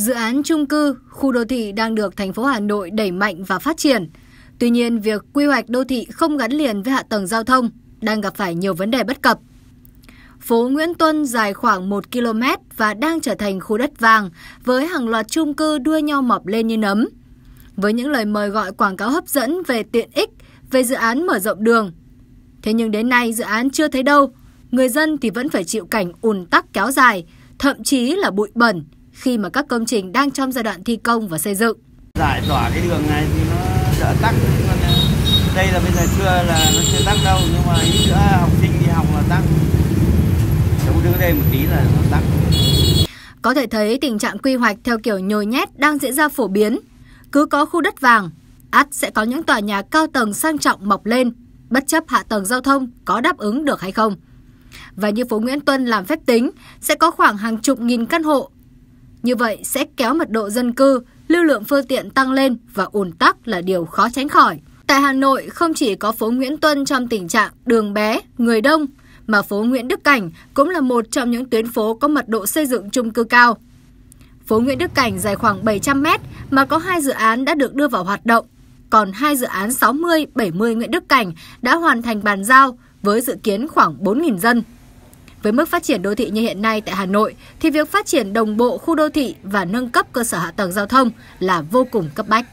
Dự án trung cư, khu đô thị đang được thành phố Hà Nội đẩy mạnh và phát triển. Tuy nhiên, việc quy hoạch đô thị không gắn liền với hạ tầng giao thông đang gặp phải nhiều vấn đề bất cập. Phố Nguyễn Tuân dài khoảng 1 km và đang trở thành khu đất vàng với hàng loạt chung cư đua nhau mọc lên như nấm. Với những lời mời gọi quảng cáo hấp dẫn về tiện ích, về dự án mở rộng đường. Thế nhưng đến nay dự án chưa thấy đâu, người dân thì vẫn phải chịu cảnh ùn tắc kéo dài, thậm chí là bụi bẩn, khi mà các công trình đang trong giai đoạn thi công và xây dựng. Giải tỏa cái đường này thì nó đỡ tắc, còn đây là bây giờ chưa là nó chưa tắc đâu, nhưng mà ít nữa học sinh đi học là tắc. Chống đứng đây một tí là nó tắc. Có thể thấy tình trạng quy hoạch theo kiểu nhồi nhét đang diễn ra phổ biến. Cứ có khu đất vàng, ắt sẽ có những tòa nhà cao tầng sang trọng mọc lên, bất chấp hạ tầng giao thông có đáp ứng được hay không. Và như phố Nguyễn Tuân làm phép tính, sẽ có khoảng hàng chục nghìn căn hộ như vậy sẽ kéo mật độ dân cư, lưu lượng phương tiện tăng lên và ùn tắc là điều khó tránh khỏi. Tại Hà Nội, không chỉ có phố Nguyễn Tuân trong tình trạng đường bé, người đông, mà phố Nguyễn Đức Cảnh cũng là một trong những tuyến phố có mật độ xây dựng chung cư cao. Phố Nguyễn Đức Cảnh dài khoảng 700 mét mà có hai dự án đã được đưa vào hoạt động, còn hai dự án 60-70 Nguyễn Đức Cảnh đã hoàn thành bàn giao với dự kiến khoảng 4.000 dân. Với mức phát triển đô thị như hiện nay tại Hà Nội thì việc phát triển đồng bộ khu đô thị và nâng cấp cơ sở hạ tầng giao thông là vô cùng cấp bách.